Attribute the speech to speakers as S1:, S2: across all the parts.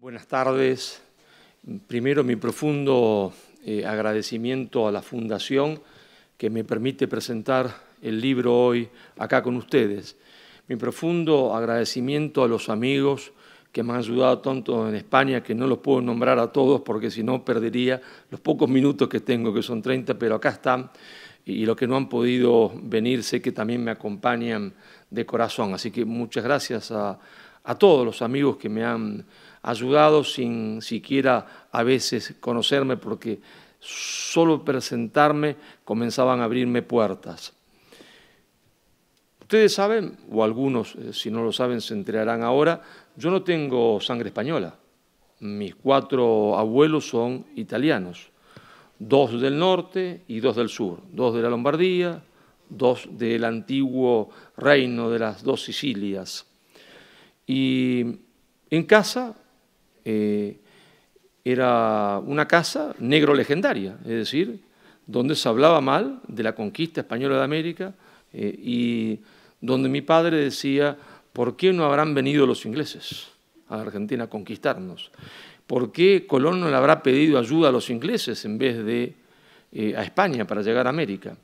S1: Buenas tardes. Primero, mi profundo eh, agradecimiento a la Fundación que me permite presentar el libro hoy acá con ustedes. Mi profundo agradecimiento a los amigos que me han ayudado tanto en España, que no los puedo nombrar a todos porque si no perdería los pocos minutos que tengo, que son 30, pero acá están y los que no han podido venir sé que también me acompañan de corazón. Así que muchas gracias a, todos los amigos que me han ayudado sin siquiera a veces conocerme porque solo presentarme comenzaban a abrirme puertas. Ustedes saben, o algunos eh, si no lo saben se enterarán ahora, yo no tengo sangre española. Mis cuatro abuelos son italianos dos del norte y dos del sur, dos de la Lombardía, dos del antiguo reino de las dos Sicilias. Y en casa eh, era una casa negro legendaria, es decir, donde se hablaba mal de la conquista española de América eh, y donde mi padre decía, ¿por qué no habrán venido los ingleses a Argentina a conquistarnos? ¿Por qué Colón no le habrá pedido ayuda a los ingleses en vez de eh, a España para llegar a América?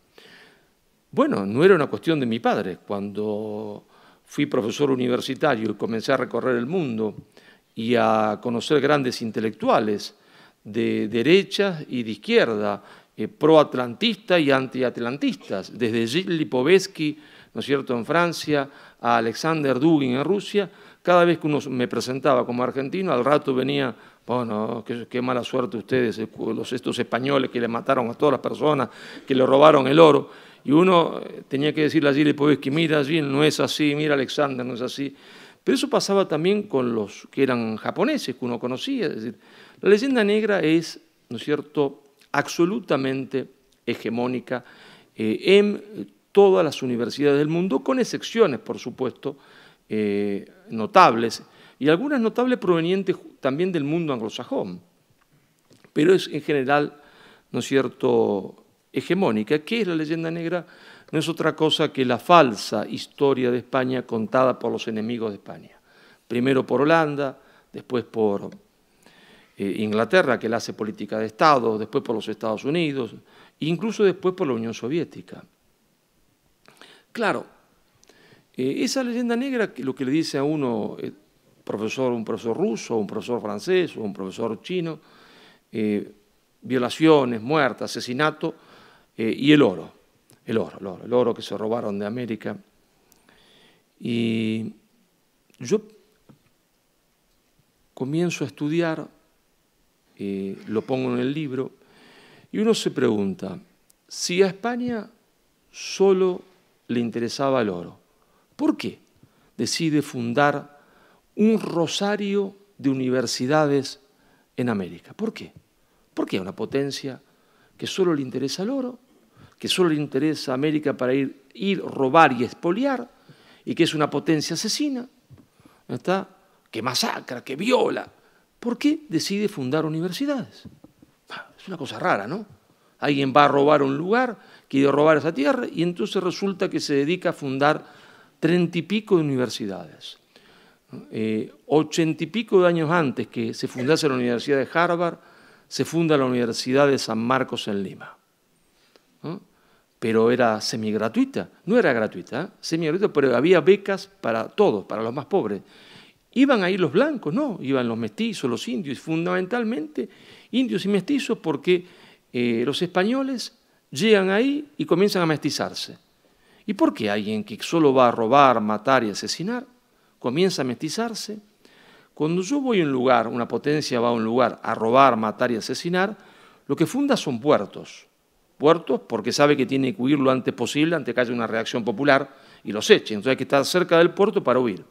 S1: Bueno, no era una cuestión de mi padre. Cuando fui profesor universitario y comencé a recorrer el mundo y a conocer grandes intelectuales de derecha y de izquierda, eh, proatlantistas y antiatlantistas, desde Gilles Lipovetsky, ¿no es cierto?, en Francia, a Alexander Dugin en Rusia, cada vez que uno me presentaba como argentino, al rato venía, bueno, qué, mala suerte ustedes, eh, los, estos españoles que le mataron a todas las personas, que le robaron el oro. Y uno eh, tenía que decirle a pues, que mira allí, no es así, mira Alexander, no es así. Pero eso pasaba también con los que eran japoneses, que uno conocía. Es decir, la leyenda negra es, ¿no es cierto?, absolutamente hegemónica eh, en todas las universidades del mundo, con excepciones, por supuesto, eh, notables, y algunas notables provenientes también del mundo anglosajón, pero es en general, ¿no es cierto?, hegemónica. ¿Qué es la leyenda negra? No es otra cosa que la falsa historia de España contada por los enemigos de España. Primero por Holanda, después por eh, Inglaterra, que la hace política de Estado, después por los Estados Unidos, incluso después por la Unión Soviética. Claro, eh, esa leyenda negra, lo que le dice a uno, eh, profesor, un profesor ruso, un profesor francés o un profesor chino, eh, violaciones, muertes, asesinato y el oro, el oro, el oro, el oro que se robaron de América. Y yo comienzo a estudiar, lo pongo en el libro, y uno se pregunta, si a España solo le interesaba el oro, ¿Por qué decide fundar un rosario de universidades en América? ¿Por qué? Porque es una potencia que solo le interesa el oro, que solo le interesa a América para ir, ir, robar y expoliar, y que es una potencia asesina, ¿está? que masacra, que viola. ¿Por qué decide fundar universidades? Ah, es una cosa rara, ¿no? Alguien va a robar un lugar, quiere robar esa tierra, y entonces resulta que se dedica a fundar treinta y pico de universidades. Eh, ochenta y pico de años antes que se fundase la Universidad de Harvard, se funda la Universidad de San Marcos en Lima. Pero era semigratuita, no era gratuita, ¿eh? semigratuita, pero había becas para todos, para los más pobres. Iban ahí los blancos, no, iban los mestizos, los indios, fundamentalmente indios y mestizos, porque eh, los españoles llegan ahí y comienzan a mestizarse. ¿Y por qué alguien que solo va a robar, matar y asesinar comienza a mestizarse? Cuando yo voy a un lugar, una potencia va a un lugar a robar, matar y asesinar, lo que funda son puertos. Puertos porque sabe que tiene que huir lo antes posible, antes que haya una reacción popular y los eche. Entonces hay que estar cerca del puerto para huir.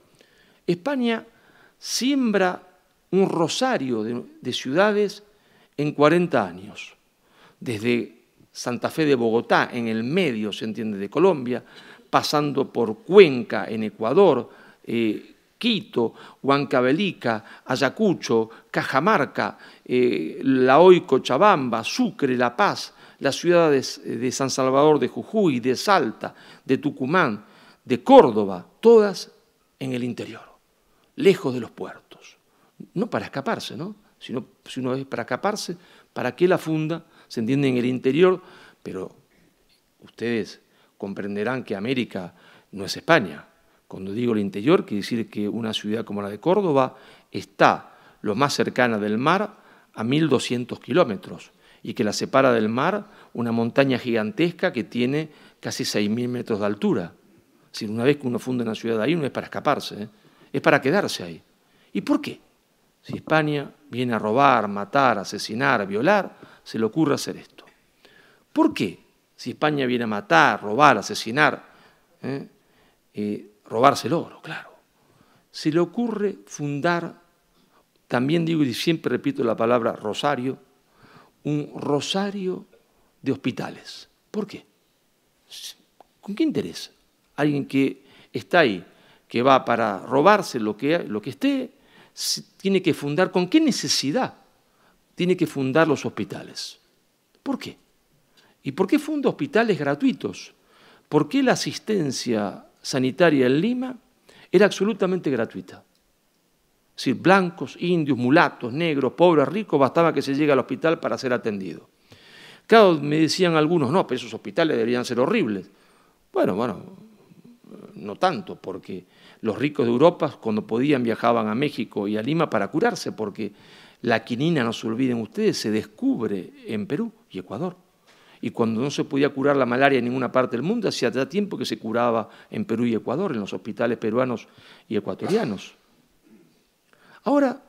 S1: España siembra un rosario de, de ciudades en 40 años, desde Santa Fe de Bogotá, en el medio, se entiende, de Colombia, pasando por Cuenca, en Ecuador, eh, Quito, Huancavelica, Ayacucho, Cajamarca, eh, Cochabamba, Sucre, La Paz, las ciudades eh, de San Salvador de Jujuy, de Salta, de Tucumán, de Córdoba, todas en el interior, lejos de los puertos. No para escaparse, ¿no? Sino, si uno es para escaparse, ¿para qué la funda? se entiende en el interior, pero ustedes comprenderán que América no es España. Cuando digo el interior, quiere decir que una ciudad como la de Córdoba está lo más cercana del mar a 1.200 kilómetros y que la separa del mar una montaña gigantesca que tiene casi 6.000 metros de altura. Si una vez que uno funda una ciudad ahí no es para escaparse, ¿eh? es para quedarse ahí. ¿Y por qué? Si España viene a robar, matar, asesinar, violar, se le ocurre hacer esto. ¿Por qué? Si España viene a matar, robar, asesinar, ¿eh? Eh, robarse el oro, claro. Se le ocurre fundar, también digo y siempre repito la palabra rosario, un rosario de hospitales. ¿Por qué? ¿Con qué interés? Alguien que está ahí, que va para robarse lo que, lo que esté, tiene que fundar, ¿con qué necesidad? tiene que fundar los hospitales. ¿Por qué? ¿Y por qué funda hospitales gratuitos? ¿Por qué la asistencia sanitaria en Lima era absolutamente gratuita? Es decir, blancos, indios, mulatos, negros, pobres, ricos, bastaba que se llegue al hospital para ser atendido. Claro, me decían algunos, no, pero esos hospitales deberían ser horribles. Bueno, bueno, no tanto, porque los ricos de Europa cuando podían viajaban a México y a Lima para curarse, porque la quinina, no se olviden ustedes, se descubre en Perú y Ecuador. Y cuando no se podía curar la malaria en ninguna parte del mundo, hacía tiempo que se curaba en Perú y Ecuador, en los hospitales peruanos y ecuatorianos. Ahora,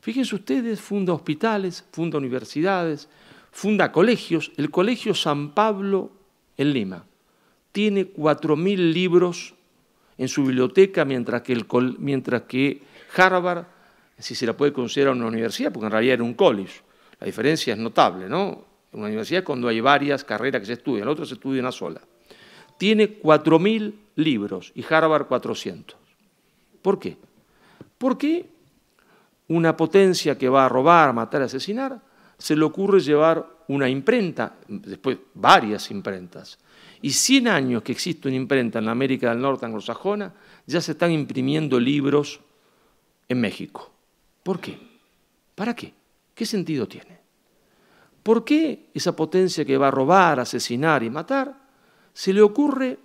S1: fíjense ustedes, funda hospitales, funda universidades, funda colegios. El Colegio San Pablo en Lima tiene 4.000 libros en su biblioteca, mientras que, mientras que Harvard si se la puede considerar una universidad, porque en realidad era un college. La diferencia es notable, ¿no? Una universidad cuando hay varias carreras que se estudian, la otra se estudia una sola. Tiene 4.000 libros y Harvard 400. ¿Por qué? Porque una potencia que va a robar, matar, asesinar, se le ocurre llevar una imprenta, después varias imprentas. Y 100 años que existe una imprenta en América del Norte anglosajona, ya se están imprimiendo libros en México. ¿Por qué? ¿Para qué? ¿Qué sentido tiene? ¿Por qué esa potencia que va a robar, asesinar y matar se le ocurre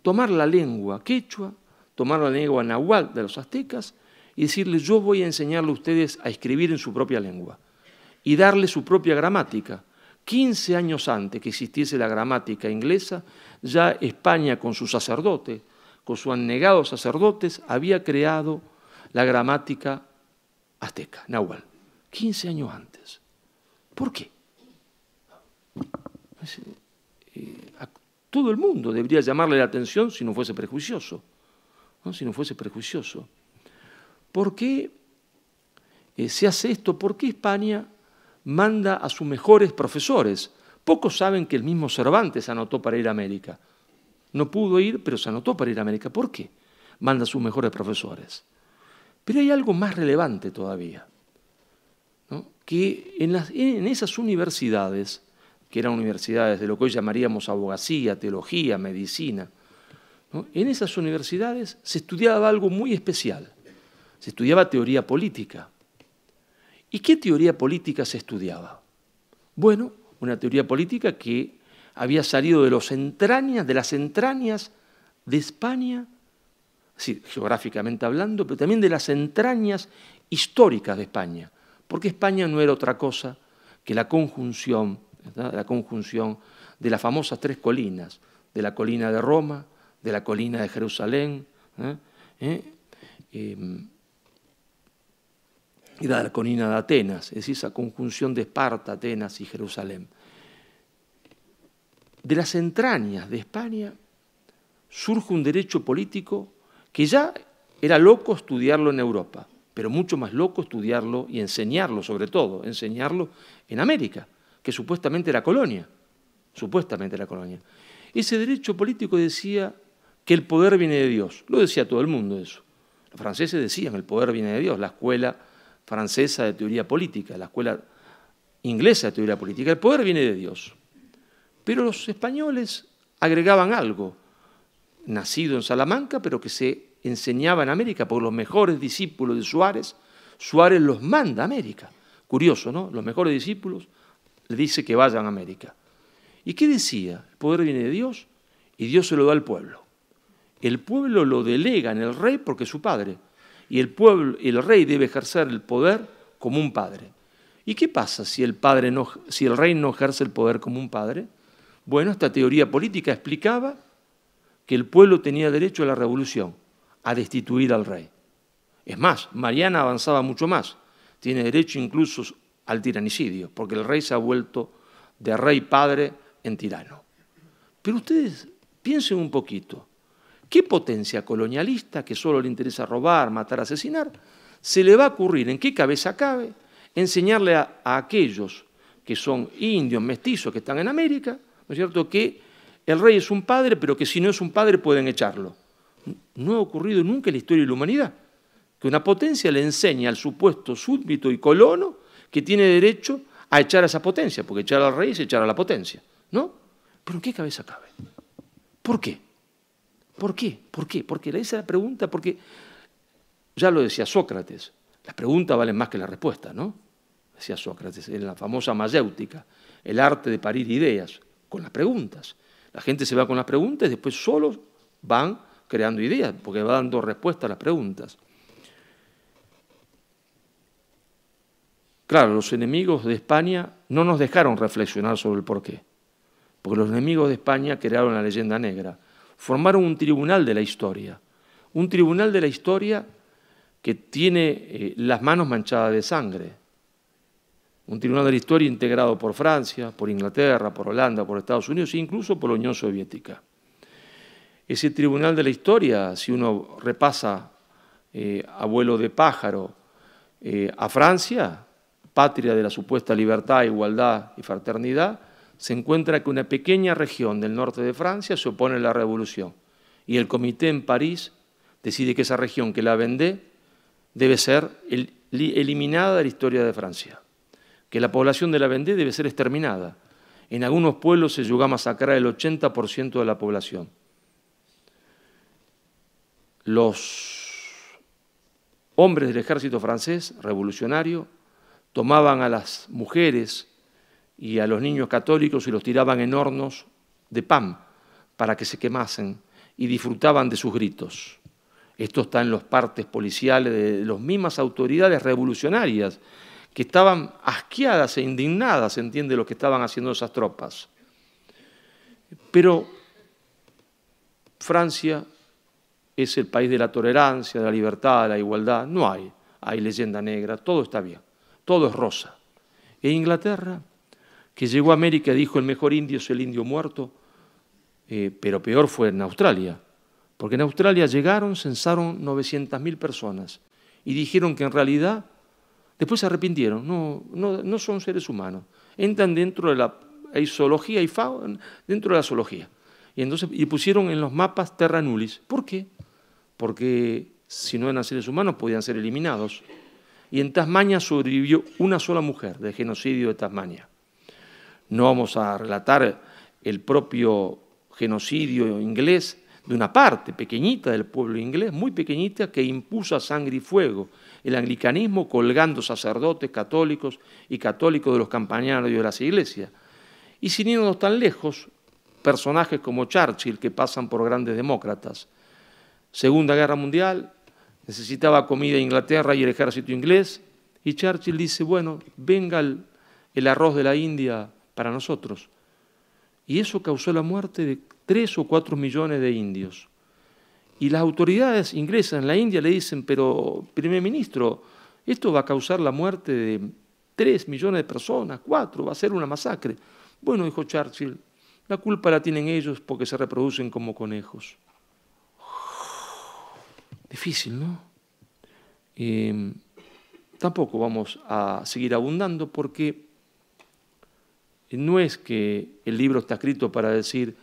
S1: tomar la lengua quechua, tomar la lengua nahuatl de los aztecas y decirles yo voy a enseñarle a ustedes a escribir en su propia lengua y darle su propia gramática? 15 años antes que existiese la gramática inglesa, ya España con su sacerdotes, con sus anegados sacerdotes, había creado la gramática azteca, Nahual, 15 años antes. ¿Por qué? Eh, todo el mundo debería llamarle la atención si no fuese prejuicioso. ¿no? Si no fuese prejuicioso. ¿Por qué eh, se hace esto? ¿Por qué España manda a sus mejores profesores? Pocos saben que el mismo Cervantes anotó para ir a América. No pudo ir, pero se anotó para ir a América. ¿Por qué? Manda a sus mejores profesores. Pero hay algo más relevante todavía, que en, esas universidades, que eran universidades de lo que hoy llamaríamos abogacía, teología, medicina, en esas universidades se estudiaba algo muy especial, se estudiaba teoría política. ¿Y qué teoría política se estudiaba? Bueno, una teoría política que había salido de, los entrañas, de las entrañas de España, sí, geográficamente hablando, pero también de las entrañas históricas de España, porque España no era otra cosa que la conjunción, la conjunción de las famosas tres colinas, de la colina de Roma, de la colina de Jerusalén, ¿eh? ¿Eh? Em, y de la colina de Atenas, es decir, esa conjunción de Esparta, Atenas y Jerusalén de las entrañas de España surge un derecho político que ya era loco estudiarlo en Europa, pero mucho más loco estudiarlo y enseñarlo, sobre todo, enseñarlo en América, que supuestamente era colonia, supuestamente era colonia. Ese derecho político decía que el poder viene de Dios, lo decía todo el mundo eso. Los franceses decían el poder viene de Dios, la escuela francesa de teoría política, la escuela inglesa de teoría política, el poder viene de Dios. Pero los españoles agregaban algo, nacido en Salamanca, pero que se enseñaba en América, por los mejores discípulos de Suárez, Suárez los manda a América. Curioso, ¿no? Los mejores discípulos le dice que vayan a América. ¿Y qué decía? El poder viene de Dios y Dios se lo da al pueblo. El pueblo lo delega en el rey porque es su padre. Y el, pueblo, el rey debe ejercer el poder como un padre. ¿Y qué pasa si el, padre si el rey no ejerce el poder como un padre? Bueno, esta teoría política explicaba que el pueblo tenía derecho a la revolución, a destituir al rey. Es más, Mariana avanzaba mucho más. Tiene derecho incluso al tiranicidio, porque el rey se ha vuelto de rey padre en tirano. Pero ustedes piensen un poquito, ¿qué potencia colonialista que solo le interesa robar, matar, asesinar, se le va a ocurrir, en qué cabeza cabe, enseñarle a, aquellos que son indios, mestizos, que están en América, ¿no es cierto?, que el rey es un padre, pero que si no es un padre pueden echarlo. No ha ocurrido nunca en la historia de la humanidad que una potencia le enseñe al supuesto súbdito y colono que tiene derecho a echar a esa potencia, porque echar al rey es echar a la potencia, ¿no? Pero ¿en qué cabeza cabe? ¿Por qué? ¿Por qué? ¿Por qué? Porque esa es la pregunta, porque ya lo decía Sócrates, la pregunta vale más que la respuesta, ¿no? Decía Sócrates en la famosa mayéutica, el arte de parir ideas con las preguntas. La gente se va con las preguntas y después solo van creando ideas, porque va dando respuesta a las preguntas. Claro, los enemigos de España no nos dejaron reflexionar sobre el porqué, porque los enemigos de España crearon la leyenda negra, formaron un tribunal de la historia, un tribunal de la historia que tiene eh, las manos manchadas de sangre, un tribunal de la historia integrado por Francia, por Inglaterra, por Holanda, por Estados Unidos e incluso por la Unión Soviética. Ese tribunal de la historia, si uno repasa a eh, abuelo de pájaro eh, a Francia, patria de la supuesta libertad, igualdad y fraternidad, se encuentra que una pequeña región del norte de Francia se opone a la revolución y el comité en París decide que esa región que la vende debe ser eliminada de la historia de Francia que la población de la Vendée debe ser exterminada. En algunos pueblos se llegó a masacrar el 80% de la población. Los hombres del ejército francés revolucionario tomaban a las mujeres y a los niños católicos y los tiraban en hornos de pan para que se quemasen y disfrutaban de sus gritos. Esto está en los partes policiales de las mismas autoridades revolucionarias que estaban asqueadas e indignadas, se entiende, lo que estaban haciendo esas tropas. Pero Francia es el país de la tolerancia, de la libertad, de la igualdad. No hay, hay leyenda negra, todo está bien, todo es rosa. E Inglaterra, que llegó a América, dijo el mejor indio es el indio muerto, eh, pero peor fue en Australia, porque en Australia llegaron, censaron 900.000 personas y dijeron que en realidad Después se arrepintieron. No, no, no son seres humanos. Entran dentro de la zoología y fauna, dentro de la zoología. Y entonces y pusieron en los mapas terra nullis. ¿Por qué? Porque si no eran seres humanos podían ser eliminados. Y en Tasmania sobrevivió una sola mujer del genocidio de Tasmania. No vamos a relatar el propio genocidio inglés, de una parte pequeñita del pueblo inglés, muy pequeñita, que impuso a sangre y fuego el anglicanismo colgando sacerdotes católicos y católicos de los y de las iglesias. Y sin irnos tan lejos, personajes como Churchill que pasan por grandes demócratas. Segunda Guerra Mundial, necesitaba comida Inglaterra y el ejército inglés, y Churchill dice, bueno, venga el arroz de la India para nosotros. Y eso causó la muerte de Tres o cuatro millones de indios. Y las autoridades inglesas en la India le dicen, pero primer ministro, esto va a causar la muerte de tres millones de personas, cuatro, va a ser una masacre. Bueno, dijo Churchill, la culpa la tienen ellos porque se reproducen como conejos. Difícil, ¿no? Em, tampoco vamos a seguir abundando porque no es que el libro está escrito para decir,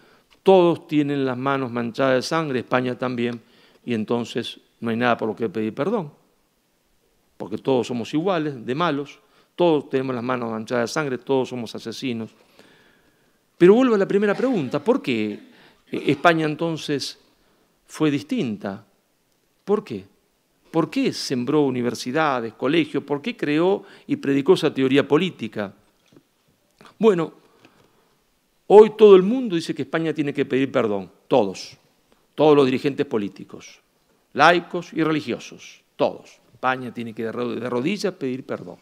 S1: todos tienen las manos manchadas de sangre, España también, y entonces no hay nada por lo que pedir perdón, porque todos somos iguales, de malos, todos tenemos las manos manchadas de sangre, todos somos asesinos. Pero vuelvo a la primera pregunta, ¿por qué España entonces fue distinta? ¿Por qué? ¿Por qué sembró universidades, colegios? ¿Por qué creó y predicó esa teoría política? Bueno, Hoy todo el mundo dice que España tiene que pedir perdón, todos, todos los dirigentes políticos, laicos y religiosos, todos. España tiene que de rodillas pedir perdón.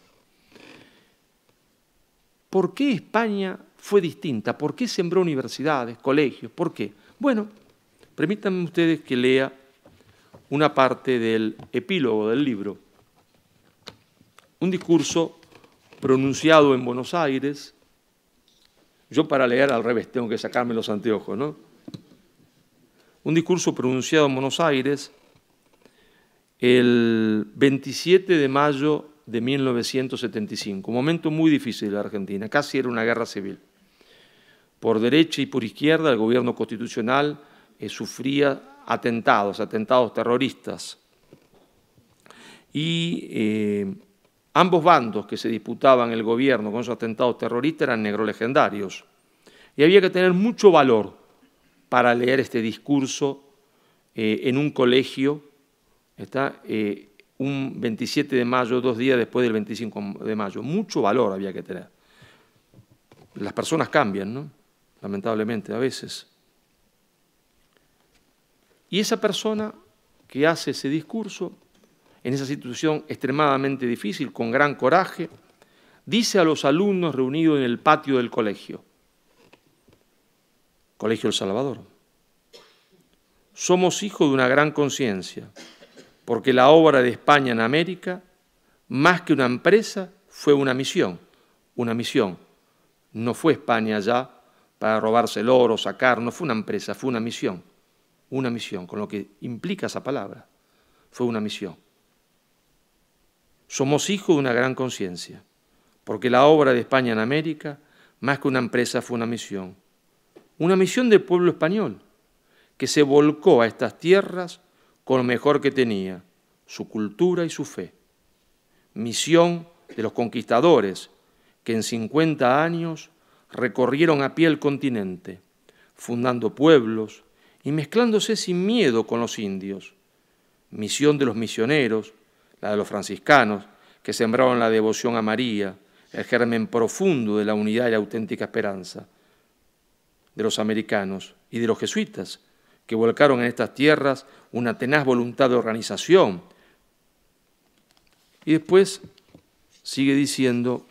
S1: ¿Por qué España fue distinta? ¿Por qué sembró universidades, colegios? ¿Por qué? Bueno, permítanme ustedes que lea una parte del epílogo del libro. Un discurso pronunciado en Buenos Aires yo para leer al revés tengo que sacarme los anteojos, ¿no? Un discurso pronunciado en Buenos Aires el 27 de mayo de 1975, un momento muy difícil de la Argentina, casi era una guerra civil. Por derecha y por izquierda el gobierno constitucional eh, sufría atentados, atentados terroristas. Y eh, Ambos bandos que se disputaban el gobierno con esos atentados terroristas eran negro legendarios. Y había que tener mucho valor para leer este discurso eh, en un colegio, ¿está? Eh, un 27 de mayo, dos días después del 25 de mayo. Mucho valor había que tener. Las personas cambian, ¿no? lamentablemente, a veces. Y esa persona que hace ese discurso en esa situación extremadamente difícil, con gran coraje, dice a los alumnos reunidos en el patio del colegio, Colegio El Salvador, somos hijos de una gran conciencia, porque la obra de España en América, más que una empresa, fue una misión, una misión. No fue España allá para robarse el oro, sacar, no fue una empresa, fue una misión, una misión, con lo que implica esa palabra, fue una misión. Somos hijos de una gran conciencia, porque la obra de España en América, más que una empresa, fue una misión. Una misión del pueblo español, que se volcó a estas tierras con lo mejor que tenía, su cultura y su fe. Misión de los conquistadores, que en 50 años recorrieron a pie el continente, fundando pueblos y mezclándose sin miedo con los indios. Misión de los misioneros, la de los franciscanos, que sembraron la devoción a María, el germen profundo de la unidad y la auténtica esperanza, de los americanos y de los jesuitas, que volcaron en estas tierras una tenaz voluntad de organización. Y después sigue diciendo,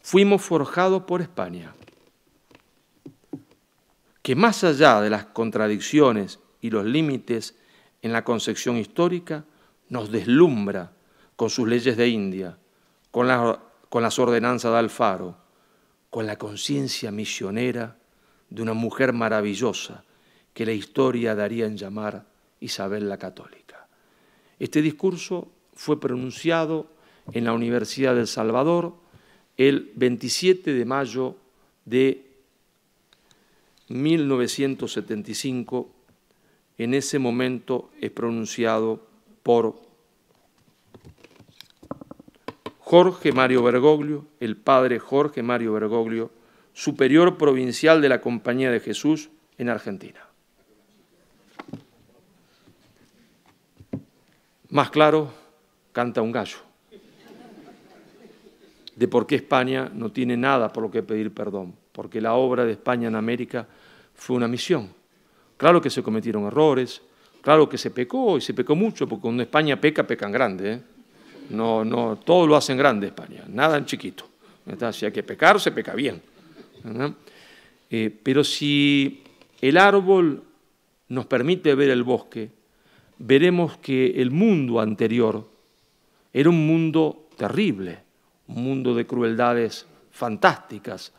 S1: fuimos forjados por España, que más allá de las contradicciones y los límites en la concepción histórica, nos deslumbra con sus leyes de India, con, las ordenanzas de Alfaro, con la conciencia misionera de una mujer maravillosa que la historia daría en llamar Isabel la Católica. Este discurso fue pronunciado en la Universidad del Salvador el 27 de mayo de 1975. En ese momento es pronunciado por Jorge Mario Bergoglio, el padre Jorge Mario Bergoglio, superior provincial de la Compañía de Jesús en Argentina. Más claro, canta un gallo de por qué España no tiene nada por lo que pedir perdón, porque la obra de España en América fue una misión. Claro que se cometieron errores, Claro que se pecó y se pecó mucho, porque cuando España peca, pecan grande. ¿eh? No, no, todo lo hacen grande España, nada en chiquito. si hay que pecar, se peca bien. Eh, pero si el árbol nos permite ver el bosque, veremos que el mundo anterior era un mundo terrible, un mundo de crueldades fantásticas,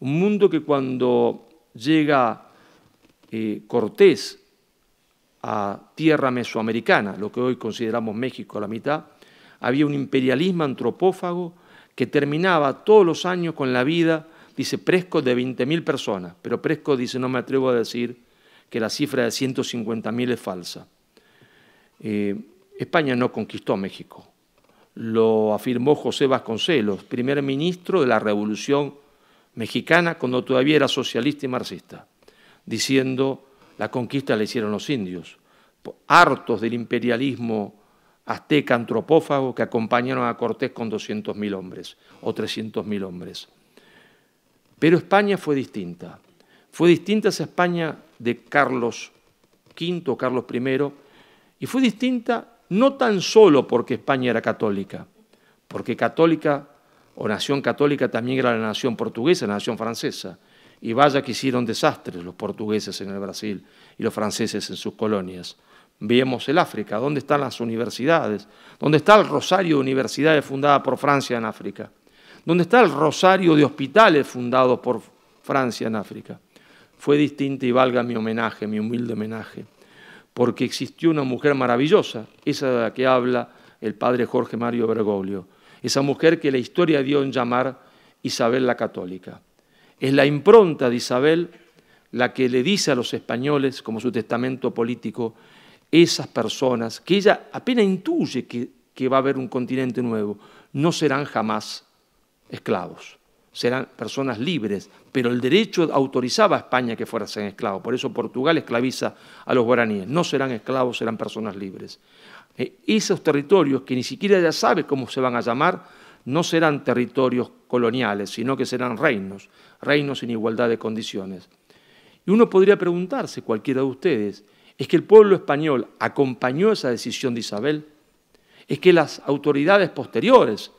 S1: un mundo que cuando llega eh, Cortés a tierra mesoamericana, lo que hoy consideramos México a la mitad, había un imperialismo antropófago que terminaba todos los años con la vida, dice Presco, de 20.000 personas, pero Presco dice, no me atrevo a decir que la cifra de 150.000 es falsa. Eh, España no conquistó México, lo afirmó José Vasconcelos, primer ministro de la Revolución Mexicana cuando todavía era socialista y marxista, diciendo la conquista la hicieron los indios, hartos del imperialismo azteca antropófago que acompañaron a Cortés con 200.000 hombres o 300.000 hombres. Pero España fue distinta. Fue distinta esa España de Carlos V Carlos I y fue distinta no tan solo porque España era católica, porque católica o nación católica también era la nación portuguesa, la nación francesa, y vaya que hicieron desastres los portugueses en el Brasil y los franceses en sus colonias. Viemos el África, ¿dónde están las universidades? ¿Dónde está el rosario de universidades fundadas por Francia en África? ¿Dónde está el rosario de hospitales fundados por Francia en África? Fue distinta y valga mi homenaje, mi humilde homenaje, porque existió una mujer maravillosa, esa de la que habla el padre Jorge Mario Bergoglio, esa mujer que la historia dio en llamar Isabel la Católica. Es la impronta de Isabel la que le dice a los españoles, como su testamento político, esas personas que ella apenas intuye que, va a haber un continente nuevo, no serán jamás esclavos, serán personas libres, pero el derecho autorizaba a España que fueran esclavos, por eso Portugal esclaviza a los guaraníes, no serán esclavos, serán personas libres. Eh, esos territorios que ni siquiera ella sabe cómo se van a llamar, no serán territorios coloniales, sino que serán reinos, reinos en igualdad de condiciones. Y uno podría preguntarse, cualquiera de ustedes, ¿es que el pueblo español acompañó esa decisión de Isabel? ¿Es que las autoridades posteriores,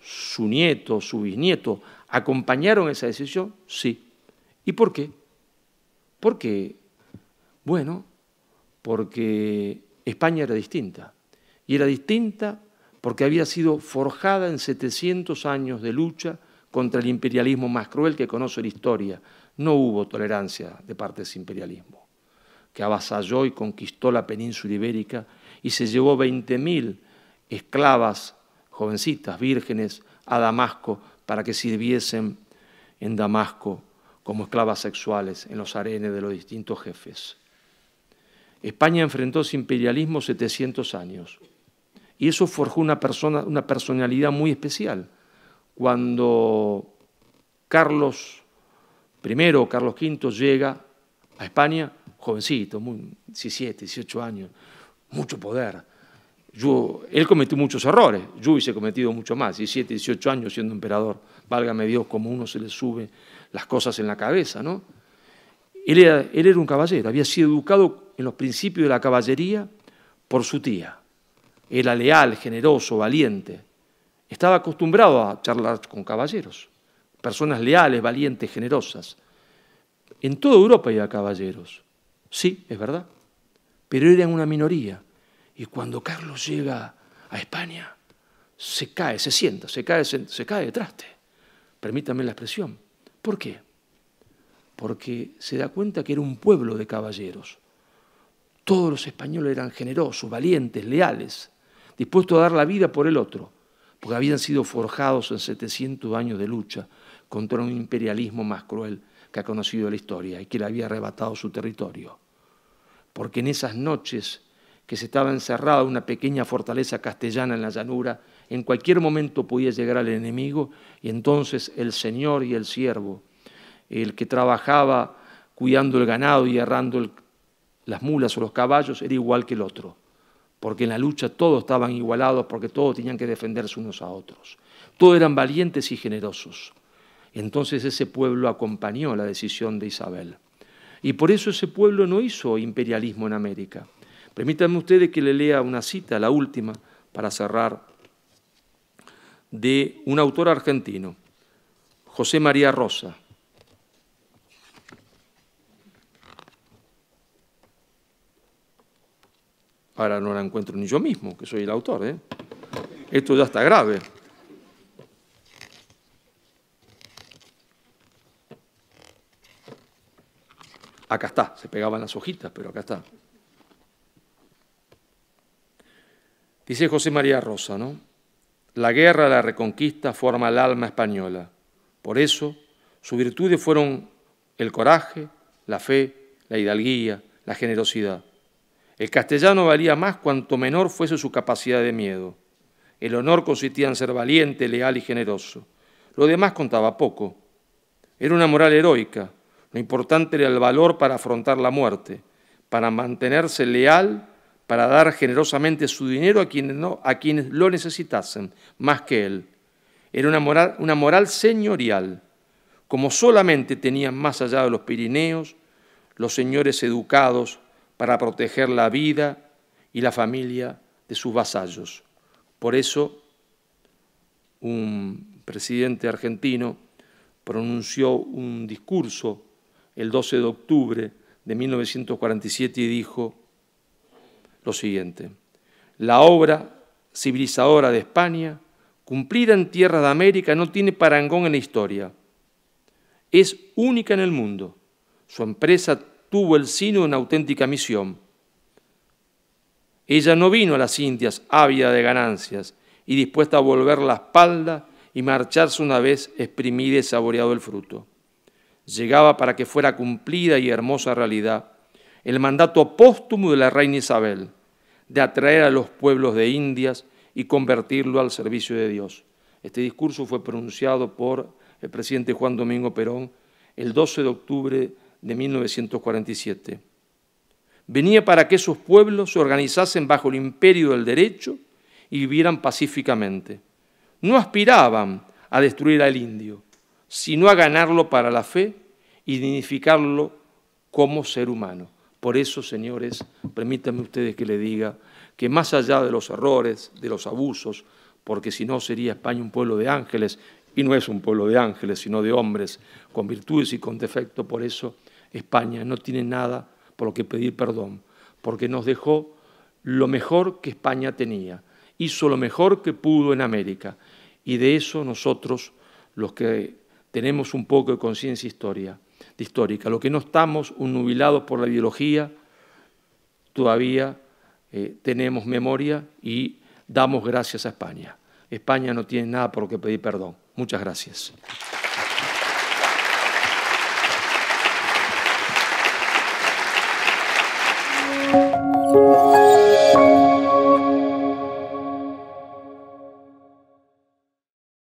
S1: su nieto, su bisnieto, acompañaron esa decisión? Sí. ¿Y por qué? Porque, bueno, porque España era distinta. Y era distinta porque había sido forjada en 700 años de lucha contra el imperialismo más cruel que conoce la historia. No hubo tolerancia de parte de ese imperialismo, que avasalló y conquistó la península ibérica y se llevó 20.000 esclavas, jovencitas, vírgenes, a Damasco para que sirviesen en Damasco como esclavas sexuales en los arenes de los distintos jefes. España enfrentó ese imperialismo 700 años y eso forjó una, persona, una personalidad muy especial. Cuando Carlos I, Carlos V llega a España, jovencito, muy, 17, 18 años, mucho poder. él cometió muchos errores, yo hubiese cometido mucho más, 17, 18 años siendo emperador, válgame Dios, como uno se le sube las cosas en la cabeza, ¿no? Él era, él era un caballero, había sido educado en los principios de la caballería por su tía era leal, generoso, valiente. Estaba acostumbrado a charlar con caballeros, personas leales, valientes, generosas. En toda Europa había caballeros, sí, es verdad, pero eran una minoría. Y cuando Carlos llega a España, se cae, se sienta, se cae, se, cae de traste. Permítame la expresión. ¿Por qué? Porque se da cuenta que era un pueblo de caballeros. Todos los españoles eran generosos, valientes, leales dispuesto a dar la vida por el otro, porque habían sido forjados en 700 años de lucha contra un imperialismo más cruel que ha conocido la historia y que le había arrebatado su territorio. Porque en esas noches que se estaba encerrada una pequeña fortaleza castellana en la llanura, en cualquier momento podía llegar al enemigo y entonces el señor y el siervo, el que trabajaba cuidando el ganado y herrando las mulas o los caballos, era igual que el otro porque en la lucha todos estaban igualados, porque todos tenían que defenderse unos a otros. Todos eran valientes y generosos. Entonces ese pueblo acompañó la decisión de Isabel. Y por eso ese pueblo no hizo imperialismo en América. Permítanme ustedes que le lea una cita, la última, para cerrar, de un autor argentino, José María Rosa, Ahora no la encuentro ni yo mismo, que soy el autor. ¿eh? Esto ya está grave. Acá está, se pegaban las hojitas, pero acá está. Dice José María Rosa, ¿no? La guerra, la reconquista forma el alma española. Por eso, sus virtudes fueron el coraje, la fe, la hidalguía, la generosidad. El castellano valía más cuanto menor fuese su capacidad de miedo. El honor consistía en ser valiente, leal y generoso. Lo demás contaba poco. Era una moral heroica. Lo importante era el valor para afrontar la muerte, para mantenerse leal, para dar generosamente su dinero a quienes, lo necesitasen, más que él. Era una moral señorial. Como solamente tenían más allá de los Pirineos los señores educados para proteger la vida y la familia de sus vasallos. Por eso, un presidente argentino pronunció un discurso el 12 de octubre de 1947 y dijo lo siguiente, la obra civilizadora de España, cumplida en tierra de América, no tiene parangón en la historia, es única en el mundo. Su empresa tuvo el sino una auténtica misión. Ella no vino a las Indias ávida de ganancias y dispuesta a volver la espalda y marcharse una vez exprimida y saboreado el fruto. Llegaba para que fuera cumplida y hermosa realidad el mandato póstumo de la reina Isabel de atraer a los pueblos de Indias y convertirlo al servicio de Dios. Este discurso fue pronunciado por el presidente Juan Domingo Perón el 12 de octubre de 1947. Venía para que esos pueblos se organizasen bajo el imperio del derecho y vivieran pacíficamente. No aspiraban a destruir al indio, sino a ganarlo para la fe y dignificarlo como ser humano. Por eso, señores, permítanme ustedes que le diga que más allá de los errores, de los abusos, porque si no sería España un pueblo de ángeles y no es un pueblo de ángeles, sino de hombres, con virtudes y con defecto, Por eso España no tiene nada por lo que pedir perdón, porque nos dejó lo mejor que España tenía, hizo lo mejor que pudo en América. Y de eso nosotros, los que tenemos un poco de conciencia histórica, los que no estamos nubilados por la ideología, todavía eh, tenemos memoria y damos gracias a España. España no tiene nada por lo que pedir perdón. Muchas gracias.